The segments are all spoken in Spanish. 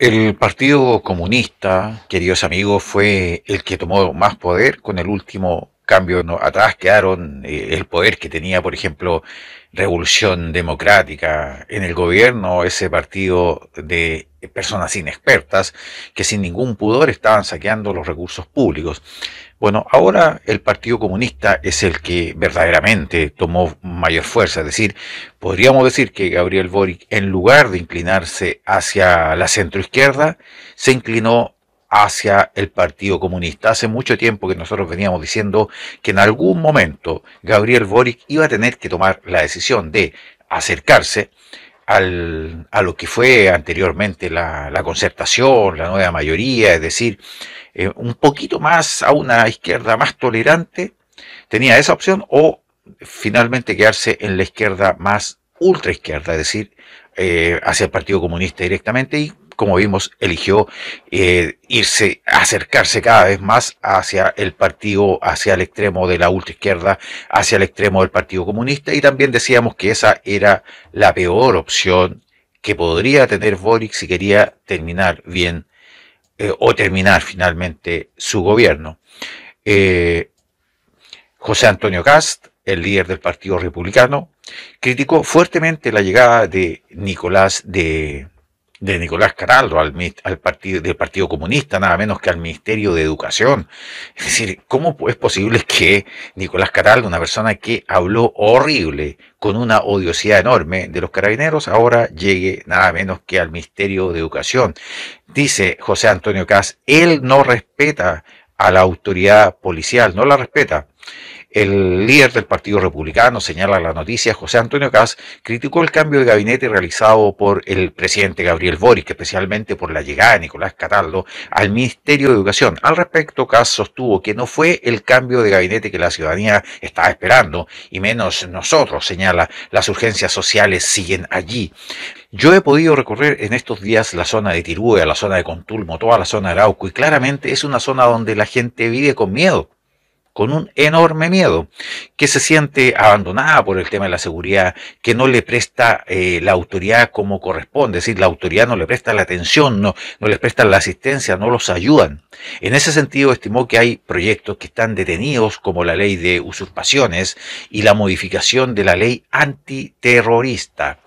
El Partido Comunista, queridos amigos, fue el que tomó más poder con el último cambio, ¿no? atrás quedaron eh, el poder que tenía, por ejemplo, Revolución Democrática en el gobierno, ese partido de personas inexpertas que sin ningún pudor estaban saqueando los recursos públicos. Bueno, ahora el Partido Comunista es el que verdaderamente tomó mayor fuerza, es decir, podríamos decir que Gabriel Boric, en lugar de inclinarse hacia la centroizquierda, se inclinó hacia el Partido Comunista. Hace mucho tiempo que nosotros veníamos diciendo que en algún momento Gabriel Boric iba a tener que tomar la decisión de acercarse al, a lo que fue anteriormente la, la, concertación, la nueva mayoría, es decir, eh, un poquito más a una izquierda más tolerante, tenía esa opción o finalmente quedarse en la izquierda más ultra izquierda, es decir, eh, hacia el Partido Comunista directamente y como vimos, eligió irse eh, irse, acercarse cada vez más hacia el partido, hacia el extremo de la ultraizquierda, hacia el extremo del Partido Comunista, y también decíamos que esa era la peor opción que podría tener Boric si quería terminar bien eh, o terminar finalmente su gobierno. Eh, José Antonio Cast, el líder del Partido Republicano, criticó fuertemente la llegada de Nicolás de de Nicolás Caraldo al, partido del Partido Comunista, nada menos que al Ministerio de Educación. Es decir, ¿cómo es posible que Nicolás Caraldo, una persona que habló horrible, con una odiosidad enorme de los carabineros, ahora llegue nada menos que al Ministerio de Educación? Dice José Antonio Caz, él no respeta a la autoridad policial, no la respeta. El líder del Partido Republicano, señala la noticia, José Antonio Cas criticó el cambio de gabinete realizado por el presidente Gabriel Boric, especialmente por la llegada de Nicolás Cataldo al Ministerio de Educación. Al respecto, Kass sostuvo que no fue el cambio de gabinete que la ciudadanía estaba esperando, y menos nosotros, señala, las urgencias sociales siguen allí. Yo he podido recorrer en estos días la zona de Tirúa, la zona de Contulmo, toda la zona de Arauco, y claramente es una zona donde la gente vive con miedo con un enorme miedo, que se siente abandonada por el tema de la seguridad, que no le presta eh, la autoridad como corresponde, es decir, la autoridad no le presta la atención, no, no les presta la asistencia, no los ayudan. En ese sentido, estimó que hay proyectos que están detenidos, como la ley de usurpaciones y la modificación de la ley antiterrorista.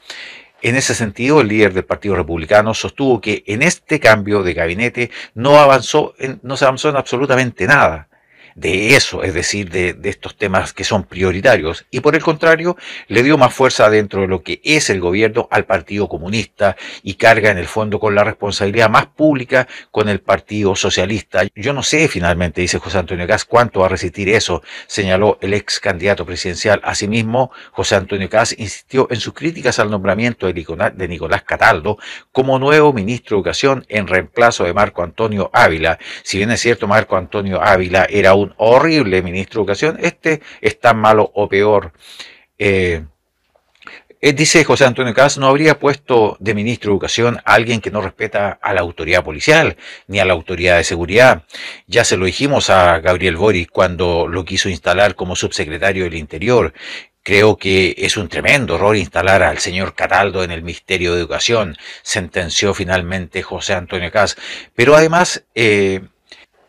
En ese sentido, el líder del Partido Republicano sostuvo que en este cambio de gabinete no, avanzó no se avanzó en absolutamente nada de eso, es decir, de, estos temas que son prioritarios. Y por el contrario, le dio más fuerza dentro de lo que es el gobierno al Partido Comunista y carga en el fondo con la responsabilidad más pública con el Partido Socialista. Yo no sé finalmente, dice José Antonio Caz, cuánto va a resistir eso, señaló el ex candidato presidencial. Asimismo, José Antonio Caz insistió en sus críticas al nombramiento de Nicolás Cataldo como nuevo ministro de Educación en reemplazo de Marco Antonio Ávila. Si bien es cierto, Marco Antonio Ávila era un horrible ministro de Educación, este es tan malo o peor. Eh, eh, dice José Antonio Cas, no habría puesto de ministro de Educación a alguien que no respeta a la autoridad policial ni a la autoridad de seguridad. Ya se lo dijimos a Gabriel Boris cuando lo quiso instalar como subsecretario del Interior. Creo que es un tremendo error instalar al señor Cataldo en el Ministerio de Educación, sentenció finalmente José Antonio Cas. Pero además, eh,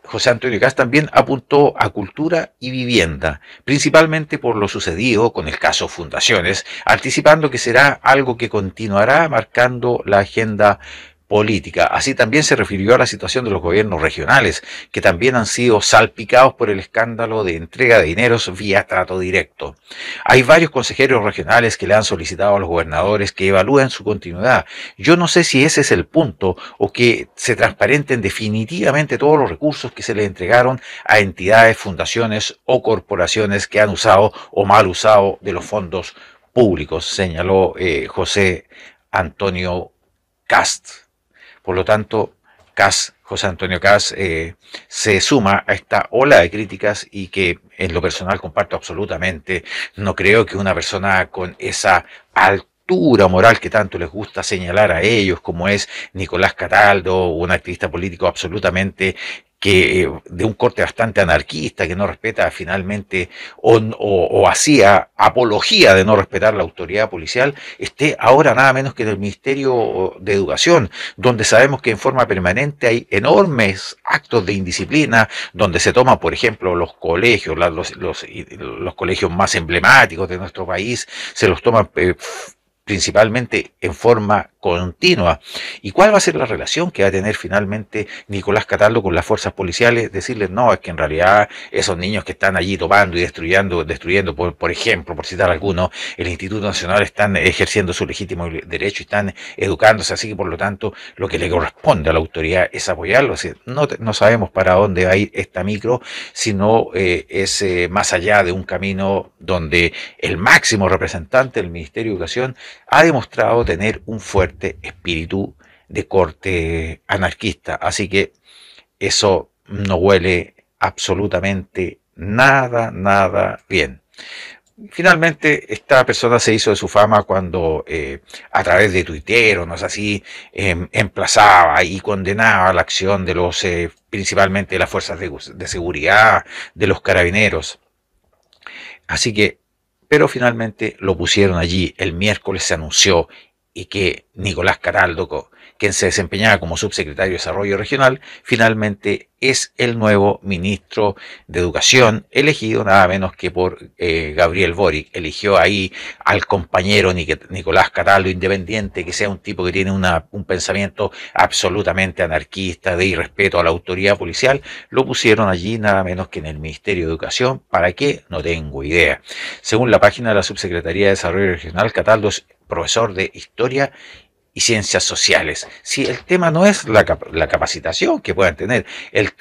José Antonio Cast también apuntó a cultura y vivienda, principalmente por lo sucedido con el caso Fundaciones, anticipando que será algo que continuará marcando la agenda política. Así también se refirió a la situación de los gobiernos regionales, que también han sido salpicados por el escándalo de entrega de dineros vía trato directo. Hay varios consejeros regionales que le han solicitado a los gobernadores que evalúen su continuidad. Yo no sé si ese es el punto o que se transparenten definitivamente todos los recursos que se le entregaron a entidades, fundaciones o corporaciones que han usado o mal usado de los fondos públicos, señaló eh, José Antonio Cast. Por lo tanto, Cas, José Antonio Cas, eh, se suma a esta ola de críticas y que en lo personal comparto absolutamente. No creo que una persona con esa altura moral que tanto les gusta señalar a ellos, como es Nicolás Cataldo, un activista político absolutamente que eh, de un corte bastante anarquista, que no respeta finalmente o, o, hacía apología de no respetar la autoridad policial, esté ahora nada menos que en el Ministerio de Educación, donde sabemos que en forma permanente hay enormes actos de indisciplina, donde se toman, por ejemplo, los colegios, los, colegios más emblemáticos de nuestro país, se los toman... Eh, principalmente en forma continua. ¿Y cuál va a ser la relación que va a tener finalmente Nicolás Cataldo con las fuerzas policiales? Decirles, no, es que en realidad esos niños que están allí tomando y destruyendo, destruyendo por, por ejemplo, por citar algunos, el Instituto Nacional están ejerciendo su legítimo derecho y están educándose, así que por lo tanto lo que le corresponde a la autoridad es apoyarlo. no, no sabemos para dónde va a ir esta micro, sino eh, es eh, más allá de un camino donde el máximo representante del Ministerio de Educación ha demostrado tener un fuerte este espíritu de corte anarquista. Así que eso no huele absolutamente nada, nada bien. Finalmente, esta persona se hizo de su fama cuando eh, a través de Twitter o no así, em, emplazaba y condenaba la acción de los, eh, principalmente de las fuerzas de, de seguridad, de los carabineros. Así que, pero finalmente lo pusieron allí, el miércoles se anunció y que Nicolás Cataldo, quien se desempeñaba como subsecretario de Desarrollo Regional, finalmente es el nuevo ministro de Educación, elegido nada menos que por eh, Gabriel Boric. Eligió ahí al compañero Nicolás Cataldo, independiente, que sea un tipo que tiene un pensamiento absolutamente anarquista, de irrespeto a la autoridad policial. Lo pusieron allí nada menos que en el Ministerio de Educación. ¿Para qué? No tengo idea. Según la página de la Subsecretaría de Desarrollo Regional, Cataldo es profesor de historia y ciencias sociales. Si el tema no es la, capacitación que puedan tener, el,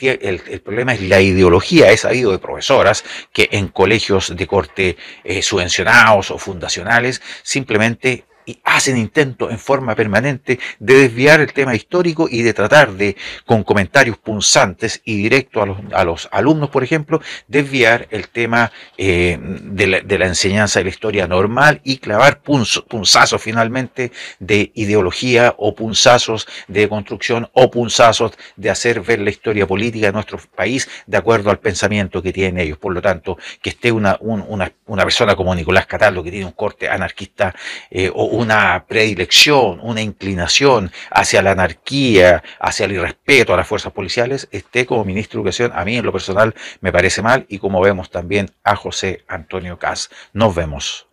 problema es la ideología. He sabido de profesoras que en colegios de corte eh, subvencionados o fundacionales simplemente y hacen intentos en forma permanente de desviar el tema histórico y de tratar de, con comentarios punzantes y directos a los, a los alumnos, por ejemplo, desviar el tema eh, de, la, enseñanza de la historia normal y clavar punzazos finalmente de ideología o punzazos de construcción o punzazos de hacer ver la historia política de nuestro país de acuerdo al pensamiento que tienen ellos. Por lo tanto, que esté una, una, persona como Nicolás Cataldo, que tiene un corte anarquista eh, o una predilección, una inclinación hacia la anarquía, hacia el irrespeto a las fuerzas policiales, esté como ministro de Educación, a mí en lo personal me parece mal y como vemos también a José Antonio Cas. Nos vemos.